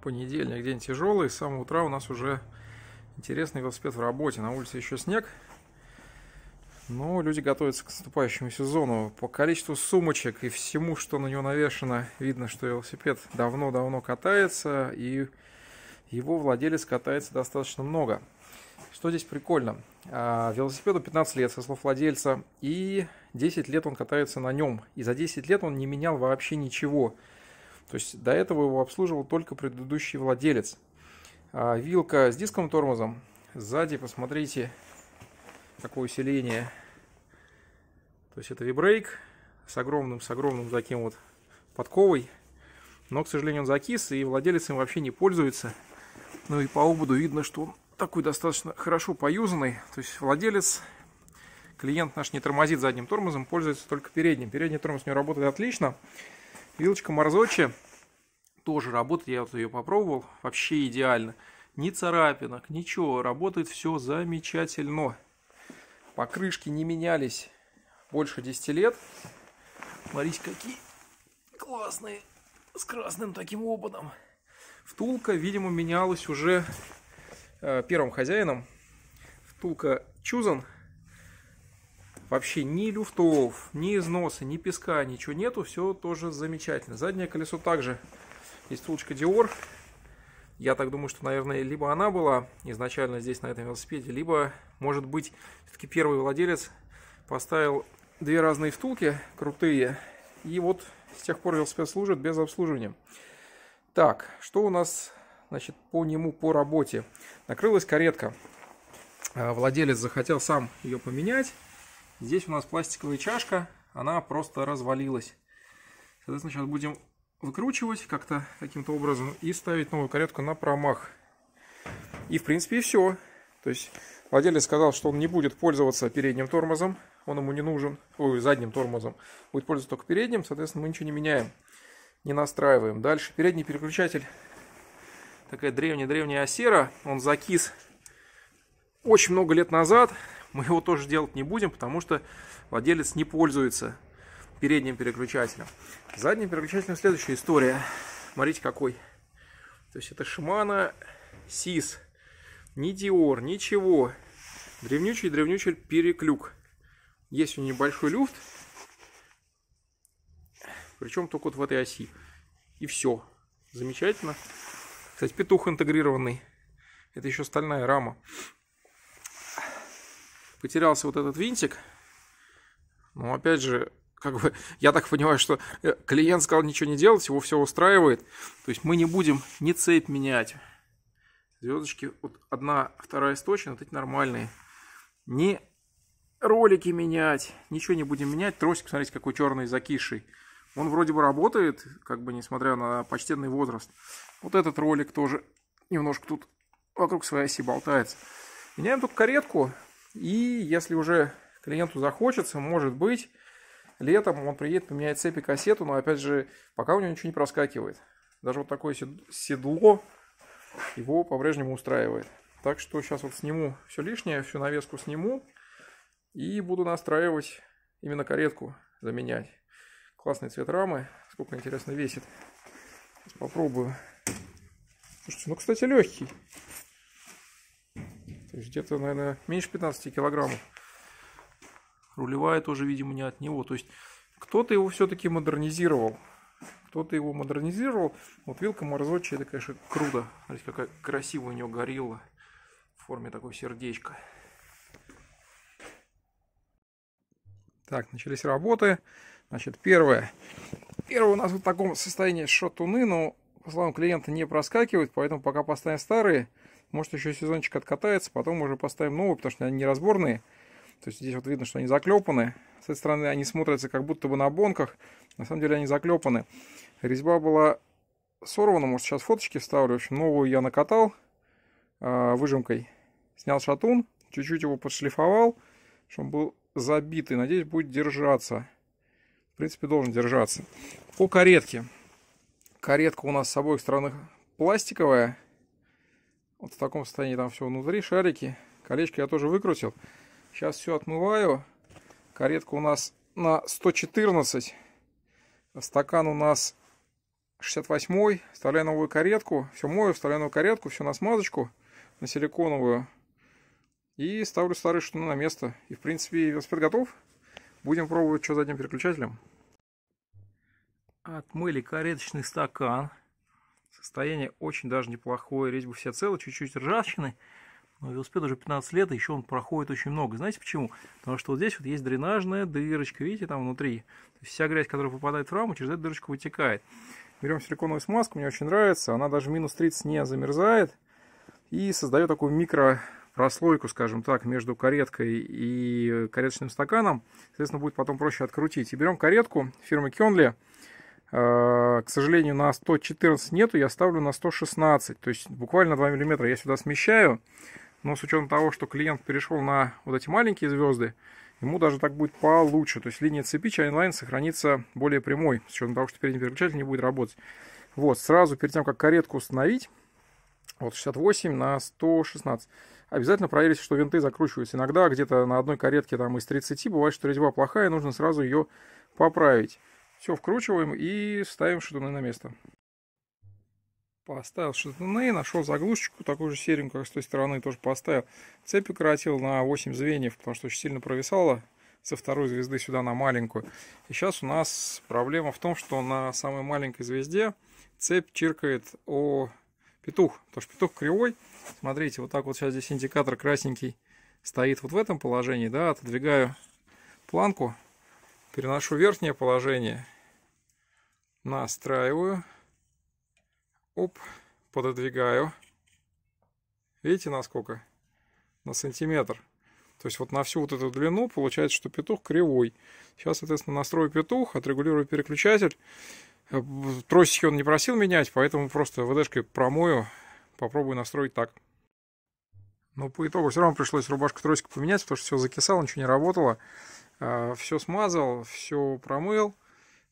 понедельник, день тяжелый. С самого утра у нас уже интересный велосипед в работе. На улице еще снег. Но люди готовятся к наступающему сезону. По количеству сумочек и всему, что на него навешено, видно, что велосипед давно-давно катается. И его владелец катается достаточно много. Что здесь прикольно? А, велосипеду 15 лет, со слов владельца, и 10 лет он катается на нем. И за 10 лет он не менял вообще ничего. То есть до этого его обслуживал только предыдущий владелец. А вилка с диском тормозом. Сзади, посмотрите, какое усиление. То есть это вибрейк с огромным, с огромным таким вот подковой. Но, к сожалению, он закис, и владелец им вообще не пользуется. Ну и по ободу видно, что он такой достаточно хорошо поюзанный. То есть владелец, клиент наш не тормозит задним тормозом, пользуется только передним. Передний тормоз у него работает отлично. Вилочка Марзочи. Тоже работает, я вот ее попробовал. Вообще идеально. Ни царапинок, ничего. Работает все замечательно. Покрышки не менялись больше 10 лет. Смотрите, какие классные. С красным таким ободом. Втулка, видимо, менялась уже э, первым хозяином. Втулка Чузан Вообще ни люфтов, ни износа, ни песка, ничего нету. Все тоже замечательно. Заднее колесо также есть втулочка Dior. Я так думаю, что, наверное, либо она была изначально здесь на этом велосипеде, либо, может быть, все-таки первый владелец поставил две разные втулки крутые. И вот с тех пор велосипед служит без обслуживания. Так, что у нас, значит, по нему, по работе? Накрылась каретка. А, владелец захотел сам ее поменять. Здесь у нас пластиковая чашка, она просто развалилась. Соответственно, сейчас будем выкручивать как-то каким-то образом и ставить новую каретку на промах. И, в принципе, все. То есть владелец сказал, что он не будет пользоваться передним тормозом, он ему не нужен, ой, задним тормозом, будет пользоваться только передним, соответственно, мы ничего не меняем, не настраиваем. Дальше передний переключатель, такая древняя-древняя осера, он закис очень много лет назад, мы его тоже делать не будем, потому что владелец не пользуется передним переключателем. Задним переключателем следующая история. Смотрите, какой. То есть это Шимана Сис, Ни Диор, ничего. Древнючий-древнючий переклюк. Есть у него небольшой люфт. Причем только вот в этой оси. И все. Замечательно. Кстати, петух интегрированный. Это еще стальная рама потерялся вот этот винтик. Но опять же, как бы, я так понимаю, что э, клиент сказал ничего не делать, его все устраивает. То есть мы не будем ни цепь менять. Звездочки, вот одна, вторая сточена, вот эти нормальные. Ни ролики менять, ничего не будем менять. Тросик, смотрите, какой черный, закисший. Он вроде бы работает, как бы несмотря на почтенный возраст. Вот этот ролик тоже немножко тут вокруг своей оси болтается. Меняем тут каретку. И если уже клиенту захочется, может быть, летом он приедет поменять цепи кассету, но опять же, пока у него ничего не проскакивает. Даже вот такое седло его по-прежнему устраивает. Так что сейчас вот сниму все лишнее, всю навеску сниму и буду настраивать именно каретку заменять. Классный цвет рамы, сколько интересно весит. Сейчас попробую. Слушайте, ну, кстати, легкий. То есть где-то, наверное, меньше 15 килограммов. Рулевая тоже, видимо, не от него. То есть кто-то его все-таки модернизировал. Кто-то его модернизировал. Вот вилка морзочи, это, конечно, круто. Смотрите, какая красивая у него горилла в форме такой сердечка. Так, начались работы. Значит, первое. Первое у нас вот в таком состоянии шатуны, но, по словам клиента, не проскакивают, поэтому пока поставим старые. Может, еще сезончик откатается, потом уже поставим новые, потому что они разборные. То есть здесь вот видно, что они заклепаны. С этой стороны они смотрятся как будто бы на бонках. На самом деле они заклепаны. Резьба была сорвана, может, сейчас фоточки вставлю. В общем, новую я накатал э, выжимкой. Снял шатун, чуть-чуть его подшлифовал, чтобы он был забитый. Надеюсь, будет держаться. В принципе, должен держаться. По каретке. Каретка у нас с обоих сторон пластиковая. Вот в таком состоянии там все внутри, шарики. Колечко я тоже выкрутил. Сейчас все отмываю. Каретка у нас на 114. А стакан у нас 68. Вставляю новую каретку. Все мою, вставляю новую каретку, все на смазочку, на силиконовую. И ставлю старый штуну на место. И, в принципе, велосипед готов. Будем пробовать, что за задним переключателем. Отмыли кареточный стакан. Состояние очень даже неплохое, резьбы все целы, чуть-чуть ржавчины. Но велосипед уже 15 лет, и еще он проходит очень много. Знаете почему? Потому что вот здесь вот есть дренажная дырочка, видите, там внутри. вся грязь, которая попадает в раму, через эту дырочку вытекает. Берем силиконовую смазку, мне очень нравится. Она даже минус 30 не замерзает. И создает такую микро прослойку, скажем так, между кареткой и кареточным стаканом. Соответственно, будет потом проще открутить. И берем каретку фирмы Кенли. Э, к сожалению, на 114 нету, я ставлю на 116. То есть буквально 2 мм я сюда смещаю. Но с учетом того, что клиент перешел на вот эти маленькие звезды, ему даже так будет получше. То есть линия цепи чайнлайн сохранится более прямой, с учетом того, что передний переключатель не будет работать. Вот, сразу перед тем, как каретку установить, вот 68 на 116, обязательно проверить, что винты закручиваются. Иногда где-то на одной каретке там из 30 бывает, что резьба плохая, нужно сразу ее поправить. Все вкручиваем и ставим шатуны на место. Поставил шатуны, нашел заглушечку, такую же серенькую, как с той стороны, тоже поставил. Цепь укоротил на 8 звеньев, потому что очень сильно провисала со второй звезды сюда на маленькую. И сейчас у нас проблема в том, что на самой маленькой звезде цепь чиркает о петух, потому что петух кривой. Смотрите, вот так вот сейчас здесь индикатор красненький стоит вот в этом положении, да, отодвигаю планку, переношу верхнее положение настраиваю, оп, пододвигаю. Видите, насколько? На сантиметр. То есть вот на всю вот эту длину получается, что петух кривой. Сейчас, соответственно, настрою петух, отрегулирую переключатель. Э, тросики он не просил менять, поэтому просто ВДшкой промою, попробую настроить так. Но по итогу все равно пришлось рубашку тросика поменять, потому что все закисало, ничего не работало. Э, все смазал, все промыл.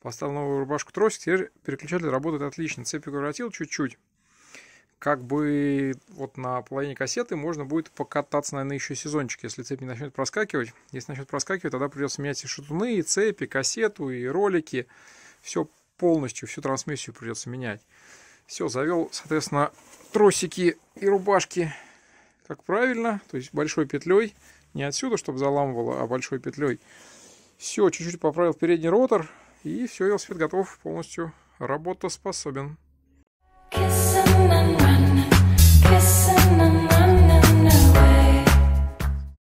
Поставил новую рубашку тросик, теперь переключатель работает отлично. Цепь укоротил чуть-чуть. Как бы вот на половине кассеты можно будет покататься, наверное, еще сезончик, если цепь не начнет проскакивать. Если начнет проскакивать, тогда придется менять и шатуны, и цепи, и кассету, и ролики. Все полностью, всю трансмиссию придется менять. Все, завел, соответственно, тросики и рубашки как правильно, то есть большой петлей, не отсюда, чтобы заламывало, а большой петлей. Все, чуть-чуть поправил передний ротор, и все, велосипед готов полностью работоспособен.